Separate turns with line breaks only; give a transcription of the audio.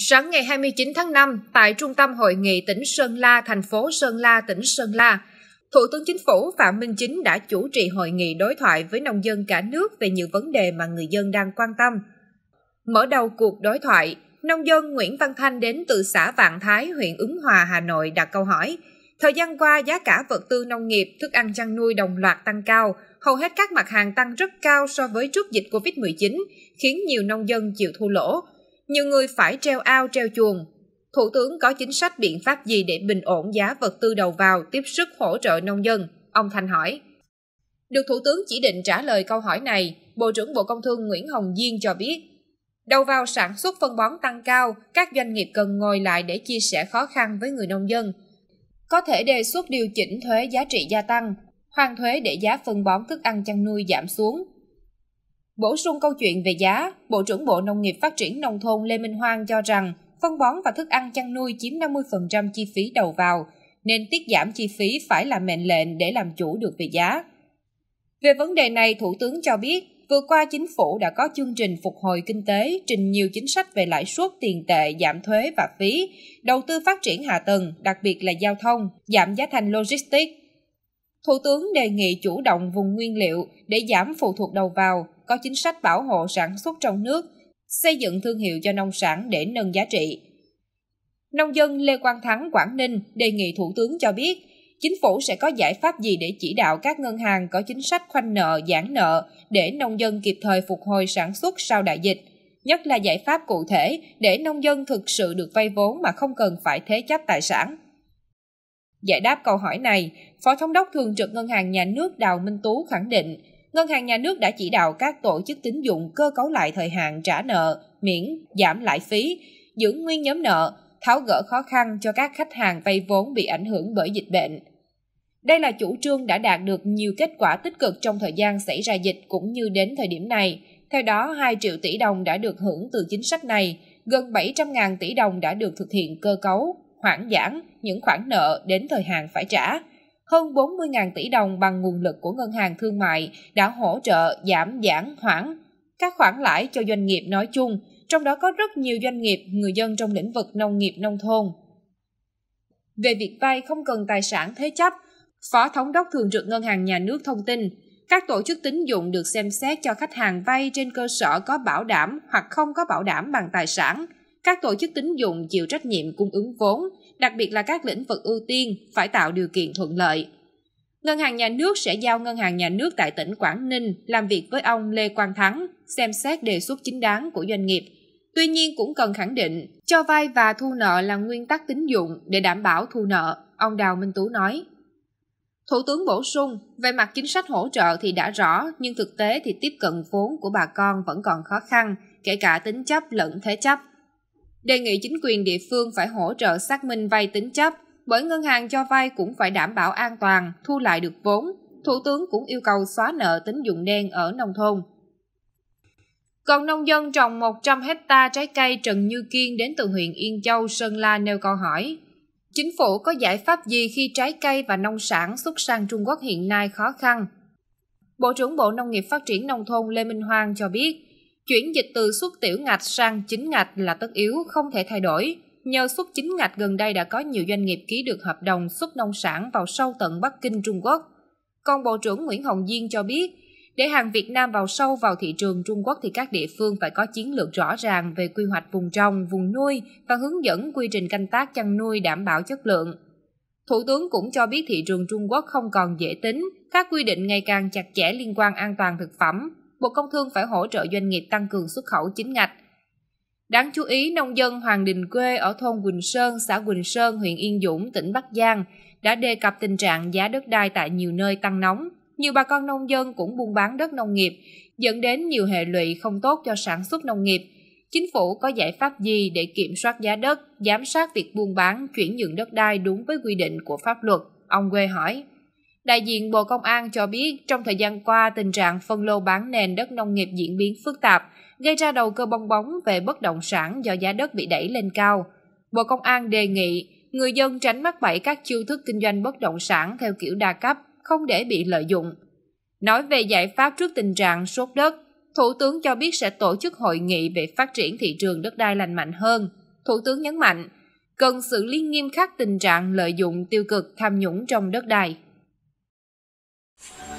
Sáng ngày 29 tháng 5, tại Trung tâm Hội nghị tỉnh Sơn La, thành phố Sơn La, tỉnh Sơn La, Thủ tướng Chính phủ Phạm Minh Chính đã chủ trì hội nghị đối thoại với nông dân cả nước về nhiều vấn đề mà người dân đang quan tâm. Mở đầu cuộc đối thoại, nông dân Nguyễn Văn Thanh đến từ xã Vạn Thái, huyện Ứng Hòa, Hà Nội đặt câu hỏi. Thời gian qua, giá cả vật tư nông nghiệp, thức ăn chăn nuôi đồng loạt tăng cao, hầu hết các mặt hàng tăng rất cao so với trước dịch COVID-19, khiến nhiều nông dân chịu thua lỗ nhiều người phải treo ao treo chuồng. Thủ tướng có chính sách biện pháp gì để bình ổn giá vật tư đầu vào tiếp sức hỗ trợ nông dân? Ông Thành hỏi. Được Thủ tướng chỉ định trả lời câu hỏi này, Bộ trưởng Bộ Công Thương Nguyễn Hồng Diên cho biết, đầu vào sản xuất phân bón tăng cao, các doanh nghiệp cần ngồi lại để chia sẻ khó khăn với người nông dân. Có thể đề xuất điều chỉnh thuế giá trị gia tăng, hoàn thuế để giá phân bón thức ăn chăn nuôi giảm xuống, Bổ sung câu chuyện về giá, Bộ trưởng Bộ Nông nghiệp Phát triển Nông thôn Lê Minh Hoang cho rằng phân bón và thức ăn chăn nuôi chiếm 50% chi phí đầu vào, nên tiết giảm chi phí phải là mệnh lệnh để làm chủ được về giá. Về vấn đề này, Thủ tướng cho biết, vừa qua chính phủ đã có chương trình phục hồi kinh tế, trình nhiều chính sách về lãi suất, tiền tệ, giảm thuế và phí, đầu tư phát triển hạ tầng, đặc biệt là giao thông, giảm giá thành logistics. Thủ tướng đề nghị chủ động vùng nguyên liệu để giảm phụ thuộc đầu vào, có chính sách bảo hộ sản xuất trong nước, xây dựng thương hiệu cho nông sản để nâng giá trị. Nông dân Lê Quang Thắng, Quảng Ninh đề nghị Thủ tướng cho biết, chính phủ sẽ có giải pháp gì để chỉ đạo các ngân hàng có chính sách khoanh nợ, giãn nợ để nông dân kịp thời phục hồi sản xuất sau đại dịch, nhất là giải pháp cụ thể để nông dân thực sự được vay vốn mà không cần phải thế chấp tài sản. Giải đáp câu hỏi này, Phó Thống đốc Thường trực Ngân hàng Nhà nước Đào Minh Tú khẳng định, Ngân hàng nhà nước đã chỉ đạo các tổ chức tín dụng cơ cấu lại thời hạn trả nợ, miễn, giảm lãi phí, giữ nguyên nhóm nợ, tháo gỡ khó khăn cho các khách hàng vay vốn bị ảnh hưởng bởi dịch bệnh. Đây là chủ trương đã đạt được nhiều kết quả tích cực trong thời gian xảy ra dịch cũng như đến thời điểm này. Theo đó, 2 triệu tỷ đồng đã được hưởng từ chính sách này, gần 700.000 tỷ đồng đã được thực hiện cơ cấu, hoãn giãn những khoản nợ đến thời hạn phải trả hơn 40.000 tỷ đồng bằng nguồn lực của ngân hàng thương mại đã hỗ trợ giảm giãn hoãn các khoản lãi cho doanh nghiệp nói chung, trong đó có rất nhiều doanh nghiệp, người dân trong lĩnh vực nông nghiệp nông thôn. Về việc vay không cần tài sản thế chấp, Phó Thống đốc Thường trực Ngân hàng Nhà nước thông tin, các tổ chức tín dụng được xem xét cho khách hàng vay trên cơ sở có bảo đảm hoặc không có bảo đảm bằng tài sản. Các tổ chức tín dụng chịu trách nhiệm cung ứng vốn, đặc biệt là các lĩnh vực ưu tiên phải tạo điều kiện thuận lợi. Ngân hàng nhà nước sẽ giao ngân hàng nhà nước tại tỉnh Quảng Ninh làm việc với ông Lê Quang Thắng, xem xét đề xuất chính đáng của doanh nghiệp. Tuy nhiên cũng cần khẳng định, cho vay và thu nợ là nguyên tắc tín dụng để đảm bảo thu nợ, ông Đào Minh Tú nói. Thủ tướng bổ sung, về mặt chính sách hỗ trợ thì đã rõ, nhưng thực tế thì tiếp cận vốn của bà con vẫn còn khó khăn, kể cả tính chấp lẫn thế chấp đề nghị chính quyền địa phương phải hỗ trợ xác minh vay tính chấp, bởi ngân hàng cho vay cũng phải đảm bảo an toàn, thu lại được vốn. Thủ tướng cũng yêu cầu xóa nợ tín dụng đen ở nông thôn. Còn nông dân trồng 100 hecta trái cây Trần Như Kiên đến từ huyện Yên Châu, Sơn La nêu câu hỏi. Chính phủ có giải pháp gì khi trái cây và nông sản xuất sang Trung Quốc hiện nay khó khăn? Bộ trưởng Bộ Nông nghiệp Phát triển Nông thôn Lê Minh Hoàng cho biết, Chuyển dịch từ xuất tiểu ngạch sang chính ngạch là tất yếu, không thể thay đổi. Nhờ xuất chính ngạch gần đây đã có nhiều doanh nghiệp ký được hợp đồng xuất nông sản vào sâu tận Bắc Kinh, Trung Quốc. Còn Bộ trưởng Nguyễn Hồng Diên cho biết, để hàng Việt Nam vào sâu vào thị trường Trung Quốc thì các địa phương phải có chiến lược rõ ràng về quy hoạch vùng trồng, vùng nuôi và hướng dẫn quy trình canh tác chăn nuôi đảm bảo chất lượng. Thủ tướng cũng cho biết thị trường Trung Quốc không còn dễ tính, các quy định ngày càng chặt chẽ liên quan an toàn thực phẩm, Bộ Công Thương phải hỗ trợ doanh nghiệp tăng cường xuất khẩu chính ngạch. Đáng chú ý, nông dân Hoàng Đình Quê ở thôn Quỳnh Sơn, xã Quỳnh Sơn, huyện Yên Dũng, tỉnh Bắc Giang đã đề cập tình trạng giá đất đai tại nhiều nơi tăng nóng. Nhiều bà con nông dân cũng buôn bán đất nông nghiệp, dẫn đến nhiều hệ lụy không tốt cho sản xuất nông nghiệp. Chính phủ có giải pháp gì để kiểm soát giá đất, giám sát việc buôn bán, chuyển nhượng đất đai đúng với quy định của pháp luật? Ông Quê hỏi. Đại diện Bộ Công an cho biết trong thời gian qua tình trạng phân lô bán nền đất nông nghiệp diễn biến phức tạp, gây ra đầu cơ bong bóng về bất động sản do giá đất bị đẩy lên cao. Bộ Công an đề nghị người dân tránh mắc bẫy các chiêu thức kinh doanh bất động sản theo kiểu đa cấp, không để bị lợi dụng. Nói về giải pháp trước tình trạng sốt đất, Thủ tướng cho biết sẽ tổ chức hội nghị về phát triển thị trường đất đai lành mạnh hơn. Thủ tướng nhấn mạnh, cần xử lý nghiêm khắc tình trạng lợi dụng tiêu cực tham nhũng trong đất đai. you